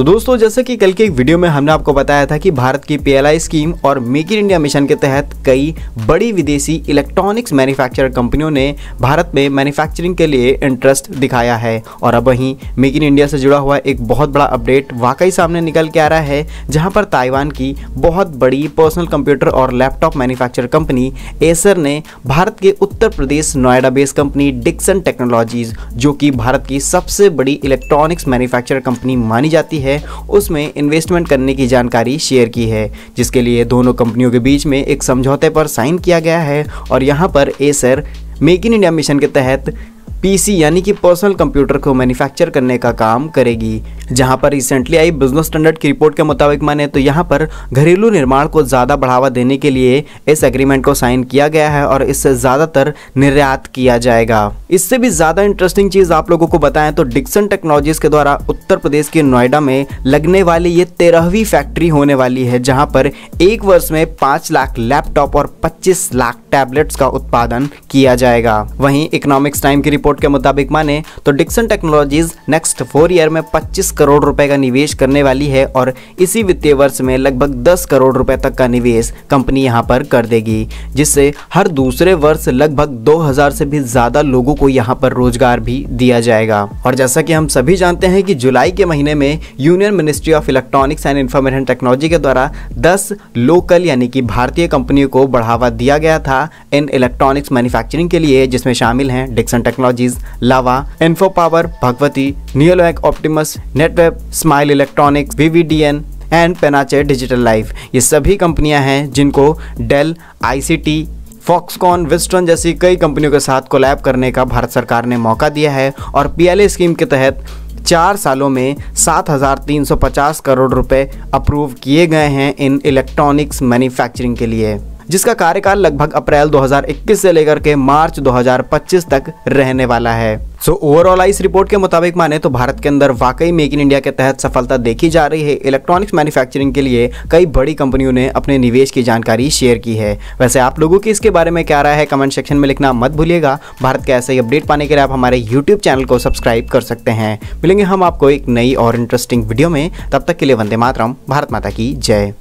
तो दोस्तों जैसे कि कल के एक वीडियो में हमने आपको बताया था कि भारत की पीएलआई स्कीम और मेक इन इंडिया मिशन के तहत कई बड़ी विदेशी इलेक्ट्रॉनिक्स मैन्युफैक्चरर कंपनियों ने भारत में मैन्युफैक्चरिंग के लिए इंटरेस्ट दिखाया है और अब वहीं मेक इन इंडिया से जुड़ा हुआ एक बहुत बड़ा अपडेट वाकई सामने निकल के आ रहा है जहाँ पर ताइवान की बहुत बड़ी पर्सनल कंप्यूटर और लैपटॉप मैन्युफैक्चर कंपनी एसर ने भारत के उत्तर प्रदेश नोएडा बेस्ड कंपनी डिक्सन टेक्नोलॉजीज जो कि भारत की सबसे बड़ी इलेक्ट्रॉनिक्स मैन्युफैक्चर कंपनी मानी जाती है है उसमें इन्वेस्टमेंट करने की जानकारी शेयर की है जिसके लिए दोनों कंपनियों के बीच में एक समझौते पर साइन किया गया है और यहाँ पर Acer make in India mission के तहत पीसी यानी कि पर्सनल कंप्यूटर को मैन्युफैक्चर करने का काम करेगी जहां पर रिसेंटली आई बिजनेस स्टैंडर्ड की रिपोर्ट के मुताबिक माने तो यहाँ पर घरेलू निर्माण को ज़्यादा बढ़ावा देने के लिए इस एग्रीमेंट को साइन किया गया है और इससे ज़्यादातर निर्यात किया जाएगा इससे भी ज़्यादा इंटरेस्टिंग चीज़ आप लोगों को बताएं तो डिक्सन टेक्नोलॉजीज के द्वारा उत्तर प्रदेश के नोएडा में लगने वाली ये तेरहवीं फैक्ट्री होने वाली है जहाँ पर एक वर्ष में पाँच लाख लैपटॉप और पच्चीस लाख टैबलेट्स का उत्पादन किया जाएगा वहीं इकोनॉमिक्स टाइम की रिपोर्ट के मुताबिक माने तो Dixon technologies next four year में पच्चीस करोड़ रुपए का निवेश करने वाली है और इसी वित्तीय वर्ष में लगभग 10 करोड़ रुपए तक का निवेश कंपनी यहां पर कर देगी जिससे हर दूसरे वर्ष लगभग 2000 से भी ज़्यादा लोगों को यहां पर रोजगार भी दिया जाएगा और जैसा कि हम सभी जानते हैं कि जुलाई के महीने में union ministry of electronics and information technology के द्वारा दस लोकल यानी कि भारतीय कंपनियों को बढ़ावा दिया गया था इन इलेक्ट्रॉनिक्स मैन्युफैक्चरिंग के लिए जिसमें शामिल हैं Dixon technologies Lava info power Bhagwati Neolync Optiemus Netweb Smile electronics VVDN and Panache digital life ये सभी कंपनियां हैं जिनको डेल आईसीटी फॉक्सकॉन वेस्टर्न जैसी कई कंपनियों के साथ कोलैब करने का भारत सरकार ने मौका दिया है और पीएलए स्कीम के तहत चार सालों में 7,350 करोड़ रुपए अप्रूव किए गए हैं इन इलेक्ट्रॉनिक्स मैन्युफैक्चरिंग के लिए जिसका कार्यकाल लगभग अप्रैल 2021 से लेकर के मार्च 2025 तक रहने वाला है सो ओवरऑल इस रिपोर्ट के मुताबिक माने तो भारत के अंदर वाकई मेक इन इंडिया के तहत सफलता देखी जा रही है इलेक्ट्रॉनिक्स मैन्युफैक्चरिंग के लिए कई बड़ी कंपनियों ने अपने निवेश की जानकारी शेयर की है वैसे आप लोगों की इसके बारे में क्या राय है कमेंट सेक्शन में लिखना मत भूलिएगा भारत के ऐसे ही अपडेट पाने के लिए आप हमारे यूट्यूब चैनल को सब्सक्राइब कर सकते हैं मिलेंगे हम आपको एक नई और इंटरेस्टिंग वीडियो में तब तक के लिए वंदे मातरम भारत माता की जय